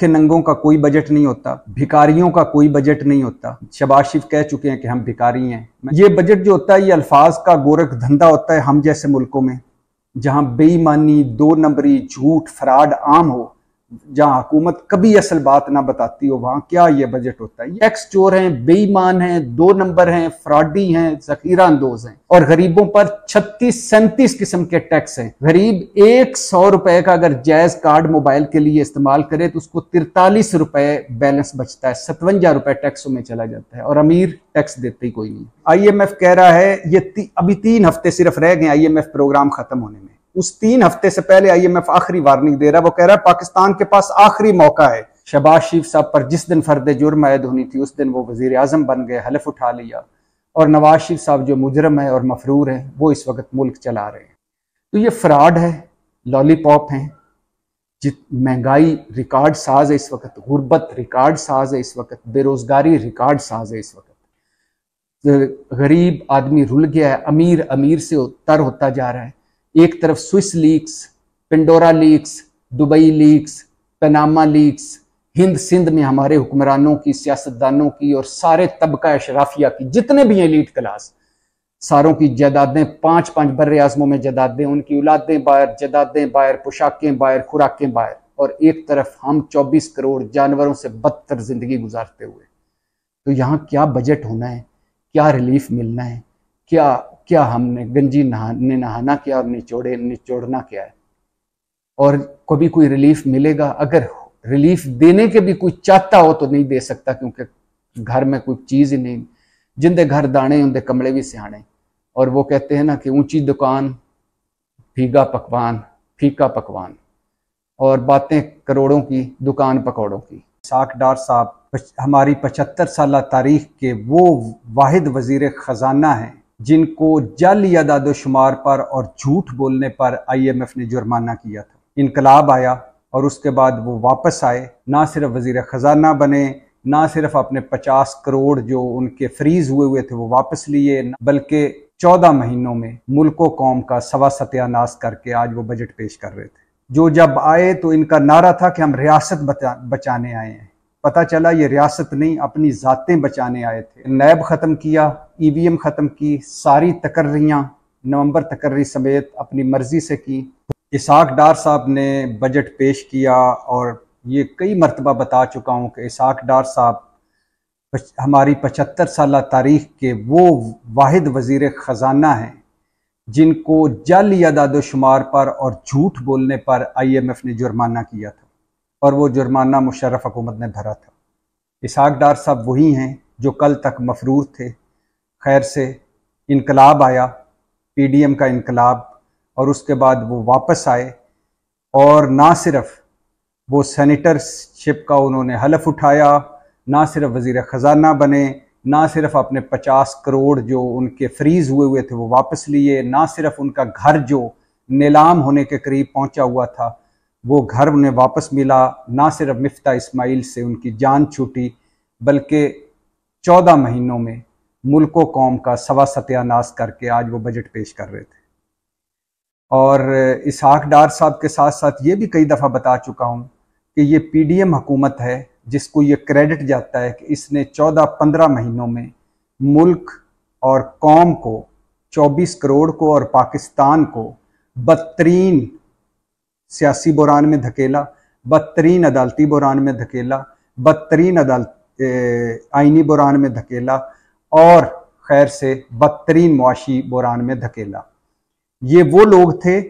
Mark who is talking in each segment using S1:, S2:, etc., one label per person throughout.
S1: भूखे नंगों का कोई बजट नहीं होता भिकारियों का कोई बजट नहीं होता शबाज शिफ कह चुके हैं कि हम भिकारी हैं ये बजट जो होता है ये अल्फाज का गोरख धंधा होता है हम जैसे मुल्कों में जहाँ बेईमानी दो नंबरी झूठ फ्राड आम हो जहां हुकूमत कभी असल बात ना बताती हो वहां क्या ये बजट होता है ये टैक्स चोर हैं बेईमान हैं दो नंबर हैं फ्रॉडी हैं जखीरा अंदोज हैं और गरीबों पर छत्तीस सैंतीस किस्म के टैक्स हैं गरीब एक सौ रुपए का अगर जायज कार्ड मोबाइल के लिए इस्तेमाल करे तो उसको तिरतालीस रुपए बैलेंस बचता है सतवंजा रुपए टैक्सों में चला जाता है और अमीर टैक्स देते ही कोई नहीं एफ कह रहा है ये ती, अभी तीन हफ्ते सिर्फ रह गए एफ प्रोग्राम खत्म होने में उस तीन हफ्ते से पहले एफ आखिरी वार्निंग दे रहा है वो कह रहा है पाकिस्तान के पास आखिरी मौका है शहबाज शरीफ साहब पर जिस दिन फर्द जुर्म आयद होनी थी उस दिन वो वजीर अजम बन गए हलफ उठा लिया और नवाज शरीफ साहब जो मुजरम है और मफरूर है वो इस वक्त मुल्क चला रहे हैं तो ये फ्रॉड है लॉलीपॉप है जित महंगाई रिकॉर्ड साज है इस वक्त गुर्बत रिकॉर्ड साज है इस वक्त बेरोज़गारी रिकॉर्ड साज है इस वक्त तो गरीब आदमी रुल गया है अमीर अमीर से तर होता जा रहा है एक तरफ Swiss leaks Pandora leaks Dubai leaks Panama leaks Hind Sindh में हमारे हुक्मरानों की सियासतदानों की और सारे तबका अशराफिया की जितने भी हैं लीड क्लास सारों की जदादें पांच पांच बर आजमों में जदादें उनकी औलादें बाहर जदादें बाहर पोशाकें बाहर खुराकें बाहर और एक तरफ हम 24 करोड़ जानवरों से बदतर ज़िंदगी गुजारते हुए तो यहाँ क्या बजट होना है क्या रिलीफ मिलना है क्या क्या हमने गंजी नहा नहाना क्या और निचोड़े निचोड़ना क्या है और कभी कोई रिलीफ मिलेगा अगर रिलीफ देने के भी कोई चाहता हो तो नहीं दे सकता क्योंकि घर में कोई चीज़ ही नहीं जिंदे घर दाने उनके कमरे भी सियाने और वो कहते हैं ना कि ऊंची दुकान फीगा पकवान फीका पकवान और बातें करोड़ों की दुकान पकौड़ों की साख डार साहब हमारी पचहत्तर साल तारीख के वो वाहिद वजीर ख़जाना हैं जिनको जल या दादोशुमार पर और झूठ बोलने पर आईएमएफ ने जुर्माना किया था इनकलाब आया और उसके बाद वो वापस आए ना सिर्फ वजीर ख़जाना बने ना सिर्फ अपने 50 करोड़ जो उनके फ्रीज हुए हुए थे वो वापस लिए बल्कि 14 महीनों में मुल्को कौम का सवा सत्यानाश करके आज वो बजट पेश कर रहे थे जो जब आए तो इनका नारा था कि हम रियासत बचाने आए हैं पता चला ये रियासत नहीं अपनी ज़ातें बचाने आए थे नैब ख़त्म किया ईवीएम ख़त्म की सारी तकर्रियाँ नवंबर तकर्री समेत अपनी मर्ज़ी से की इसाक डार साहब ने बजट पेश किया और ये कई मरतबा बता चुका हूँ कि इसाक डार साहब हमारी पचहत्तर साल तारीख के वो वाहिद वज़ी ख़जाना हैं जिनको जल या दादोशुमार पर और झूठ बोलने पर आई एम एफ़ ने जुर्माना किया था और वो जुर्माना मुशर्रफ हुकूमत ने भरा था इसहाक डार साहब वही हैं जो कल तक मफरूर थे खैर से इनकलाब आया पीडीएम का इनकलाब और उसके बाद वो वापस आए और ना सिर्फ वो सैनिटरशिप का उन्होंने हलफ उठाया ना सिर्फ वज़ी ख़जाना बने ना सिर्फ अपने 50 करोड़ जो उनके फ्रीज हुए हुए थे वो वापस लिए ना सिर्फ उनका घर जो नीलाम होने के करीब पहुंचा हुआ था वो घर उन्हें वापस मिला ना सिर्फ मिफ्ता इस्माइल से उनकी जान छूटी बल्कि चौदह महीनों में मुल्क कौम का सवा सत्यानाश करके आज वो बजट पेश कर रहे थे और इसहाक डार साहब के साथ साथ ये भी कई दफ़ा बता चुका हूँ कि ये पीडीएम हुकूमत है जिसको ये क्रेडिट जाता है कि इसने 14-15 महीनों में मुल्क और कौम को 24 करोड़ को और पाकिस्तान को बदतरीन सियासी बुरान में धकेला बदतरीन अदालती बुरान में धकेला बदतरीन अदालत आइनी बुरान में धकेला और खैर से बदतरीन मुआशी बुरान में धकेला ये वो लोग थे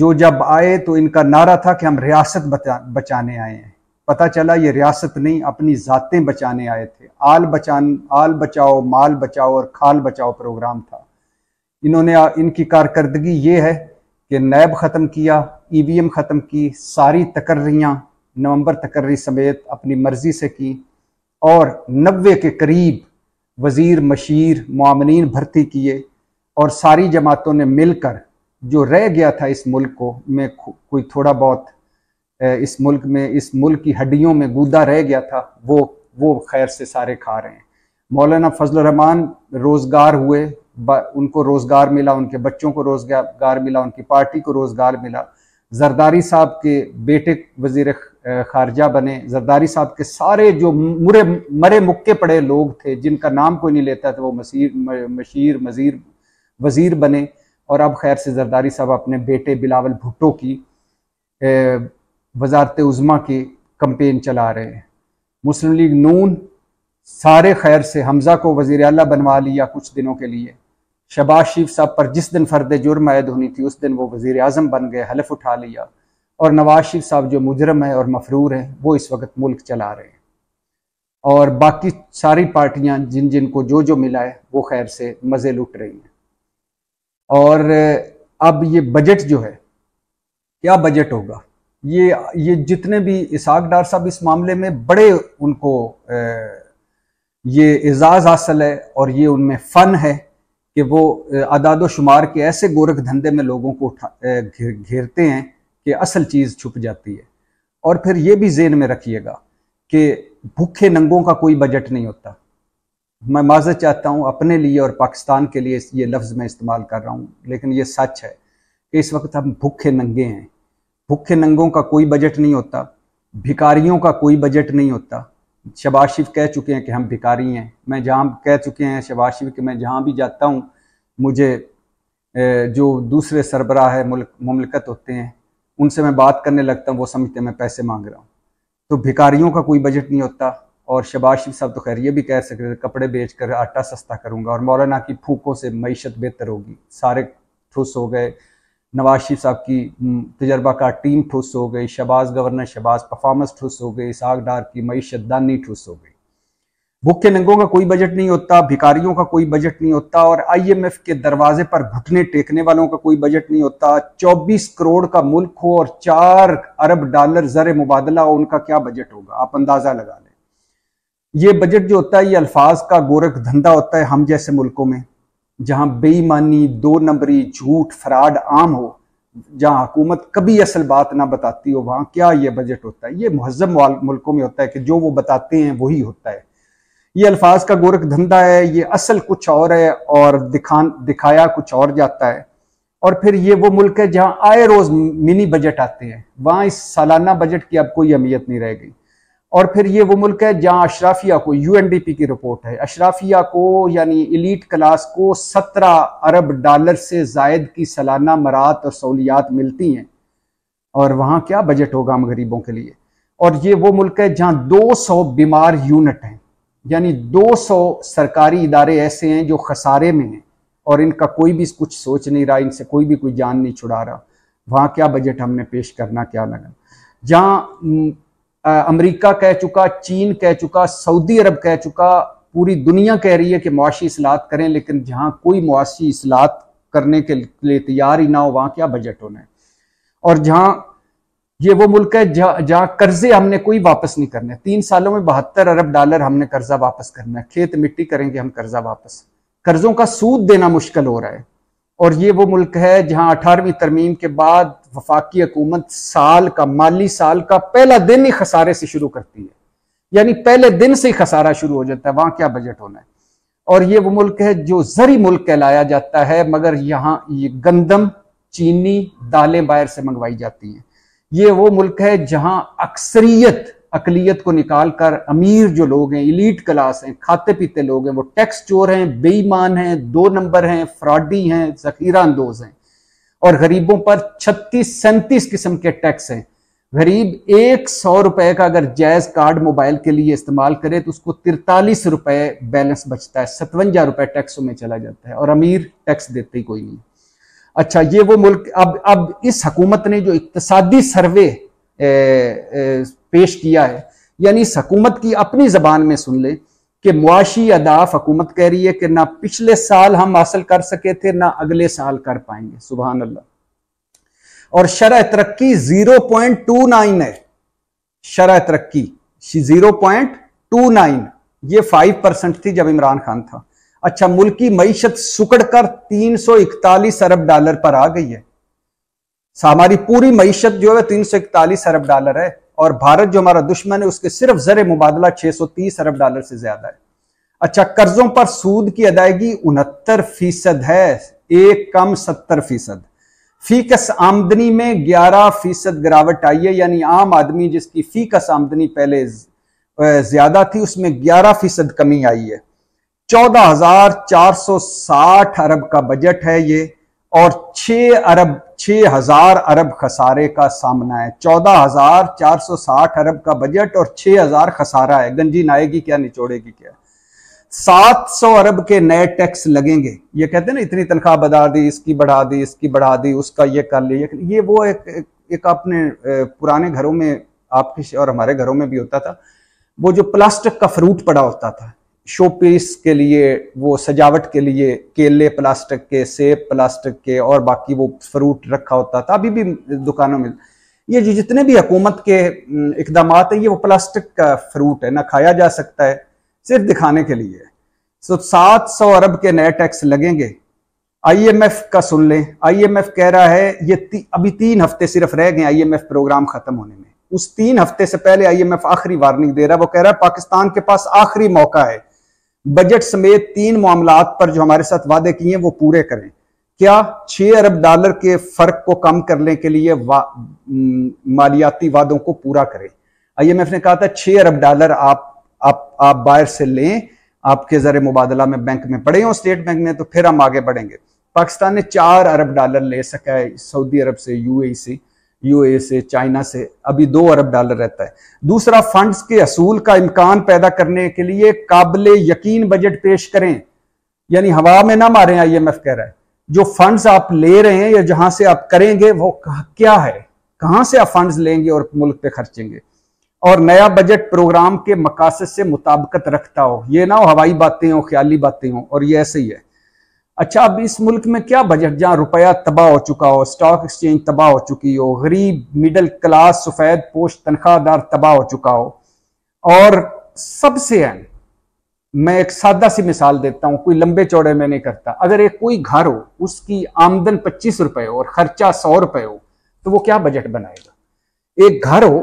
S1: जो जब आए तो इनका नारा था कि हम रियासत बचा, बचाने आए हैं पता चला ये रियासत नहीं अपनी ज़ातें बचाने आए थे आल बचान आल बचाओ माल बचाओ और खाल बचाओ प्रोग्राम था इन्होंने इनकी कारकर्दगी ये है कि नैब ख़त्म किया ईवीएम ख़त्म की सारी तकर्रियाँ नवंबर तकर्री समेत अपनी मर्ज़ी से की और नबे के करीब वज़ीर मशीर मामनिन भर्ती किए और सारी जमातों ने मिलकर जो रह गया था इस मुल्क को में कोई थोड़ा बहुत इस मुल्क में इस मुल्क की हड्डियों में गूदा रह गया था वो वो खैर से सारे खा रहे हैं मौलाना फजल रहमान रोज़गार हुए उनको रोज़गार मिला उनके बच्चों को रोज़गार मिला उनकी पार्टी को रोज़गार मिला जरदारी साहब के बेटे वजीर खारजा बने जरदारी साहब के सारे जो मुरे मरे मुक्के पड़े लोग थे जिनका नाम कोई नहीं लेता था वो मसीर मशीर मजीर वज़ीर बने और अब खैर से जरदारी साहब अपने बेटे बिलावल भुट्टो की वजारत उज़मा की कंपेन चला रहे हैं मुस्लिम लीग नून सारे खैर से हमजा को वजीर अला बनवा लिया कुछ दिनों के लिए शबाज शरीफ साहब पर जिस दिन फर्द जुर्म आयद होनी थी उस दिन वो वजीर अजम बन गए हलफ उठा लिया और नवाज शरीफ साहब जो मुजरम है और मफरूर हैं वो इस वक्त मुल्क चला रहे हैं और बाकी सारी पार्टियां जिन जिन को जो जो मिला है वो खैर से मज़े लुट रही हैं और अब ये बजट जो है क्या बजट होगा ये ये जितने भी इसहाक डार साहब इस मामले में बड़े उनको ये एजाज़ हासिल है और ये उनमें फ़न है कि वो अदाद शुमार के ऐसे गोरख धंधे में लोगों को उठा घेरते हैं कि असल चीज़ छुप जाती है और फिर ये भी जेन में रखिएगा कि भूखे नंगों का कोई बजट नहीं होता मैं माजत चाहता हूँ अपने लिए और पाकिस्तान के लिए ये लफ्ज़ मैं इस्तेमाल कर रहा हूँ लेकिन ये सच है कि इस वक्त हम भूखे नंगे हैं भूखे नंगों का कोई बजट नहीं होता भिकारियों का कोई बजट नहीं होता शबाज शिफ कह चुके हैं कि हम भिकारी हैं मैं जहाँ कह चुके हैं शबाज शिफ कि मैं जहाँ भी जाता हूँ मुझे जो दूसरे सरबराह है मुल्क ममलकत होते हैं उनसे मैं बात करने लगता हूँ वो समझते हैं मैं पैसे मांग रहा हूँ तो भिकारियों का कोई बजट नहीं होता और शबाज शिफ साहब तो खैर ये भी कह सकते थे कपड़े बेच कर आटा सस्ता करूँगा और मौलाना की फूकों से मीशत बेहतर होगी सारे ठुस हो गए नवाज शरीफ साहब की तजर्बाकार टीम ठुस हो गई शबाज गवर्नर शबाज परफॉर्मेंस ठुस हो गई इसाक डार की मीशत दानी ठुस हो गई भूखे नंगों का कोई बजट नहीं होता भिकारियों का कोई बजट नहीं होता और आईएमएफ के दरवाजे पर घुटने टेकने वालों का कोई बजट नहीं होता 24 करोड़ का मुल्क हो और चार अरब डॉलर जर मुबादला हो उनका क्या बजट होगा आप अंदाजा लगा लें ये बजट जो होता है ये अल्फाज का गोरख धंधा होता है हम जैसे मुल्कों में जहां बेईमानी दो नंबरी झूठ फ्राड आम हो जहां हुकूमत कभी असल बात ना बताती हो वहां क्या यह बजट होता है ये महजब मुल्कों में होता है कि जो वो बताते हैं वही होता है ये अल्फाज का गोरख धंधा है ये असल कुछ और है और दिखान दिखाया कुछ और जाता है और फिर ये वो मुल्क है जहां आए रोज मिनी बजट आते हैं वहां इस सालाना बजट की अब कोई अहमियत नहीं रह गई और फिर ये वो मुल्क है जहाँ अशराफिया को पी की रिपोर्ट है अशराफिया को यानी इलीट क्लास को सत्रह अरब डॉलर से जायद की सालाना मरात और सहूलियात मिलती हैं और वहाँ क्या बजट होगा हम गरीबों के लिए और ये वो मुल्क है जहाँ 200 बीमार यूनिट हैं यानी 200 सरकारी इदारे ऐसे हैं जो खसारे में हैं और इनका कोई भी कुछ सोच नहीं रहा इनसे कोई भी कोई जान नहीं छुड़ा रहा वहाँ क्या बजट हमने पेश करना क्या लगा जहाँ अमरीका कह चुका चीन कह चुका सऊदी अरब कह चुका पूरी दुनिया कह रही है कि मुआशी असलात करें लेकिन जहां कोई मुआशी असलात करने के लिए तैयार ही ना हो वहां क्या बजट होना है और जहां ये वो मुल्क है जहां कर्जे हमने कोई वापस नहीं करने तीन सालों में बहत्तर अरब डॉलर हमने कर्जा वापस करना है खेत मिट्टी करेंगे हम कर्जा वापस कर्जों का सूद देना मुश्किल हो रहा है और ये वो मुल्क है जहां अठारहवीं तरमीम के बाद वफाकी हकूमत साल का माली साल का पहला दिन ही खसारे से शुरू करती है यानी पहले दिन से ही खसारा शुरू हो जाता है वहां क्या बजट होना है और ये वो मुल्क है जो जरी मुल्क कहलाया जाता है मगर यहाँ ये गंदम चीनी दालें बाहर से मंगवाई जाती हैं ये वो मुल्क है जहाँ अक्सरियत अकलीत को निकाल कर अमीर जो लोग हैं इलीट क्लास हैं खाते पीते लोग हैं वो टैक्स चोर हैं बेईमान हैं दो नंबर हैं फ्रॉडी हैं जखीरा अंदोज हैं और गरीबों पर छत्तीस सैंतीस किस्म के टैक्स हैं गरीब एक सौ रुपए का अगर जायज कार्ड मोबाइल के लिए इस्तेमाल करे तो उसको तिरतालीस रुपए बैलेंस बचता है सतवंजा रुपए टैक्सों में चला जाता है और अमीर टैक्स देते ही कोई नहीं अच्छा ये वो मुल्क अब अब इस हकूमत ने जो इकतसादी सर्वे ए, ए, पेश किया है यानी इस हकूमत की अपनी जबान में सुन ले कि मुआशी अदाफ हकूमत कह रही है कि ना पिछले साल हम हासिल कर सके थे ना अगले साल कर पाएंगे सुबह अल्लाह और शरह तरक्की जीरो पॉइंट टू नाइन है शरह तरक्की जीरो पॉइंट टू नाइन ये फाइव परसेंट थी जब इमरान खान था अच्छा मुल्क की मीशत सुकड़ कर तीन सौ इकतालीस अरब डॉलर पर आ गई है हमारी पूरी मीशत जो है तीन सौ इकतालीस अरब डॉलर है और भारत जो हमारा दुश्मन है उसके सिर्फ जर मुबादला 630 अरब डॉलर से ज्यादा है अच्छा कर्जों पर सूद की अदायगी उनहत्तर फीसद है एक कम सत्तर फीसद फीकस आमदनी में ग्यारह फीसद गिरावट आई है यानी आम आदमी जिसकी फीकस आमदनी पहले ज्यादा थी उसमें ग्यारह फीसद कमी आई है चौदह हजार चार सौ साठ अरब का बजट है ये और छ अरब हजार अरब खसारे का सामना है हजार चार सौ साठ अरब का बजट और हजार खसारा है गंजी नाएगी क्या निचोड़ेगी क्या सात सौ अरब के नए टैक्स लगेंगे ये कहते हैं ना इतनी तनख्वाह बढ़ा दी इसकी बढ़ा दी इसकी बढ़ा दी उसका ये कर लिया ये वो एक एक अपने पुराने घरों में आपके और हमारे घरों में भी होता था वो जो प्लास्टिक का फ्रूट पड़ा होता था शोपीस के लिए वो सजावट के लिए केले प्लास्टिक के सेब प्लास्टिक के और बाकी वो फ्रूट रखा होता था अभी भी दुकानों में ये जो जितने भी हकूमत के इकदाम है ये वो प्लास्टिक का फ्रूट है ना खाया जा सकता है सिर्फ दिखाने के लिए सो तो सात सौ अरब के नए टैक्स लगेंगे आईएमएफ का सुन लें आईएमएफ कह रहा है ये ती, अभी तीन हफ्ते सिर्फ रह गए आईएमएफ प्रोग्राम खत्म होने में उस तीन हफ्ते से पहले आईएमएफ आखिरी वार्निंग दे रहा है वो कह रहा है पाकिस्तान के पास आखिरी मौका है बजट समेत तीन मामला पर जो हमारे साथ वादे किए वो पूरे करें क्या छह अरब डॉलर के फर्क को कम करने के लिए वा, मालियाती वादों को पूरा करें आईएमएफ ने कहा था छह अरब डॉलर आप आप आप बाहर से लें आपके जर मुबादला में बैंक में पड़े हों स्टेट बैंक में तो फिर हम आगे बढ़ेंगे पाकिस्तान ने चार अरब डॉलर ले सका है सऊदी अरब से यूएई से यूए से चाइना से अभी दो अरब डॉलर रहता है दूसरा फंड्स के असूल का इम्कान पैदा करने के लिए काबिल यकीन बजट पेश करें यानी हवा में ना मारें आईएमएफ कह रहा है जो फंड्स आप ले रहे हैं या जहां से आप करेंगे वो क्या है कहां से आप फंड्स लेंगे और मुल्क पे खर्चेंगे और नया बजट प्रोग्राम के मकासद से मुताबकत रखता हो ये ना हो हवाई बातें हो ख्याली बातें हो और ये ऐसे ही है अच्छा अब इस मुल्क में क्या बजट जहां रुपया तबाह हो चुका हो स्टॉक एक्सचेंज तबाह हो चुकी हो गरीब मिडिल क्लास सफ़ेद पोष तनख्वाहदार तबाह हो चुका हो और सबसे अहम मैं एक सादा सी मिसाल देता हूं कोई लंबे चौड़े में नहीं करता अगर एक कोई घर हो उसकी आमदन पच्चीस रुपए हो और खर्चा सौ रुपए हो तो वो क्या बजट बनाएगा एक घर हो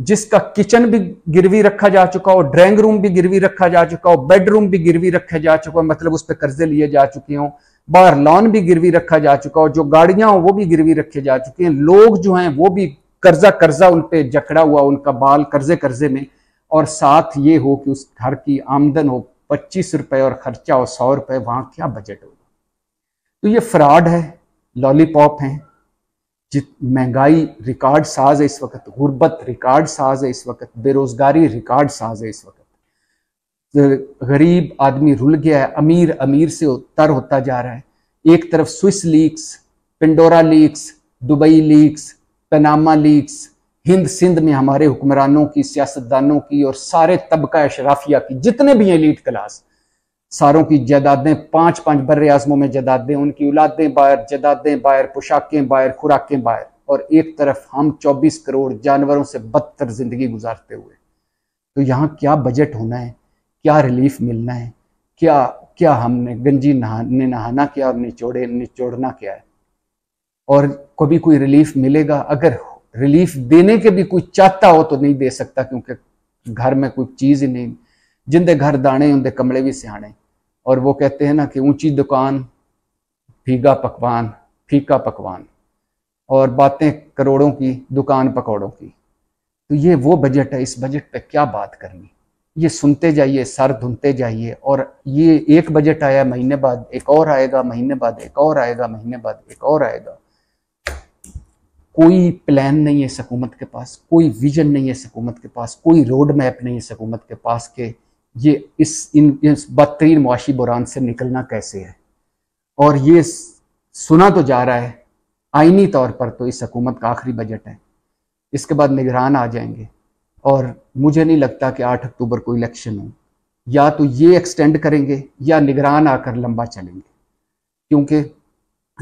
S1: जिसका किचन भी गिरवी रखा जा चुका हो ड्राइंग रूम भी गिरवी रखा जा चुका हो बेडरूम भी गिरवी रखा जा चुका हो मतलब उस पर कर्जे लिए जा चुके हों बाहर लॉन भी गिरवी रखा जा चुका हो जो गाड़ियां हो वो भी गिरवी रखे जा चुके हैं लोग जो हैं वो भी कर्जा कर्जा उन पर जकड़ा हुआ उनका बाल कर्जे कर्जे में और साथ ये हो कि उस घर की आमदन हो पच्चीस रुपए और खर्चा हो सौ रुपए वहां क्या बजट होगा तो ये फ्रॉड है लॉलीपॉप है जित महंगाई रिकॉर्ड साज है इस वक्त गुर्बत रिकॉर्ड साज है इस वक्त बेरोज़गारी रिकॉर्ड साज है इस वक्त तो गरीब आदमी रुल गया है अमीर अमीर से तर होता जा रहा है एक तरफ Swiss leaks Pandora leaks Dubai leaks Panama leaks Hind Sindh में हमारे हुक्मरानों की सियासतदानों की और सारे तबका अशराफिया की जितने भी हैं लीड क्लास सारों की जायदादें पांच पाँच बर आजमों में जायदादें उनकी औलादें बायर जायदादें बाहर पोशाकें बाहर खुराकें बाहर और एक तरफ हम 24 करोड़ जानवरों से बदतर ज़िंदगी गुजारते हुए तो यहाँ क्या बजट होना है क्या रिलीफ मिलना है क्या क्या हमने गंजी नहाने नहाना क्या और निचोड़े निचोड़ना क्या है और कभी कोई रिलीफ मिलेगा अगर रिलीफ देने के भी कोई चाहता हो तो नहीं दे सकता क्योंकि घर में कोई चीज़ ही नहीं जिंदे घर दाने उनके कमले भी सियाने और वो कहते हैं ना कि ऊंची दुकान फीका पकवान फीका पकवान और बातें करोड़ों की दुकान पकौड़ों की तो ये वो बजट है इस बजट पे क्या बात करनी ये सुनते जाइए सर धुनते जाइए और ये एक बजट आया महीने बाद एक और आएगा महीने बाद एक और आएगा महीने बाद एक और आएगा कोई प्लान नहीं है इस हकूमत के पास कोई विजन नहीं है इस हकूमत के पास कोई रोड मैप नहीं है इस हकूमत के पास के ये इस इन इस बदतरीन मुआशी बुरान से निकलना कैसे है और ये सुना तो जा रहा है आइनी तौर पर तो इस हकूमत का आखिरी बजट है इसके बाद निगरान आ जाएंगे और मुझे नहीं लगता कि आठ अक्टूबर को इलेक्शन हो या तो ये एक्सटेंड करेंगे या निगरान आकर लंबा चलेंगे क्योंकि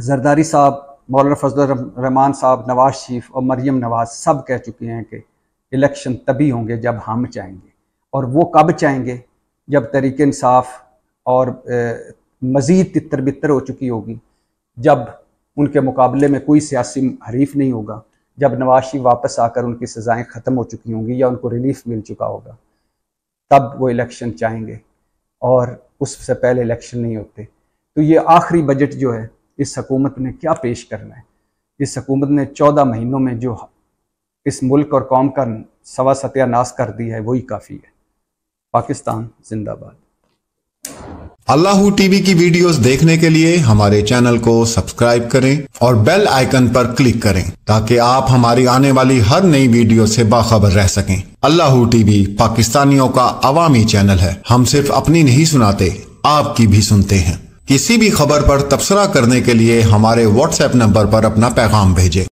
S1: जरदारी साहब मौलाना फजल रहमान साहब नवाज शरीफ और मरियम नवाज सब कह चुके हैं कि इलेक्शन तभी होंगे जब हम चाहेंगे और वो कब चाहेंगे जब तरीक इंसाफ और मज़ीद तितर बितर हो चुकी होगी जब उनके मुकाबले में कोई सियासी हरीफ नहीं होगा जब नवाशी वापस आकर उनकी सज़ाएँ ख़त्म हो चुकी होंगी या उनको रिलीफ मिल चुका होगा तब वो इलेक्शन चाहेंगे और उससे पहले इलेक्शन नहीं होते तो ये आखिरी बजट जो है इस हकूमत ने क्या पेश करना है इस हकूमत ने चौदह महीनों में जो इस मुल्क और कौम का सवा सत्यानाश कर दिया है वही काफ़ी है पाकिस्तान जिंदाबाद अल्लाह टीवी की वीडियोस देखने के लिए हमारे चैनल को सब्सक्राइब करें और बेल आइकन पर क्लिक करें ताकि आप हमारी आने वाली हर नई वीडियो से बाखबर रह सकें अल्लाह टीवी पाकिस्तानियों का अवामी चैनल है हम सिर्फ अपनी नहीं सुनाते आपकी भी सुनते हैं किसी भी खबर पर तबसरा करने के लिए हमारे व्हाट्सएप नंबर पर अपना पैगाम भेजें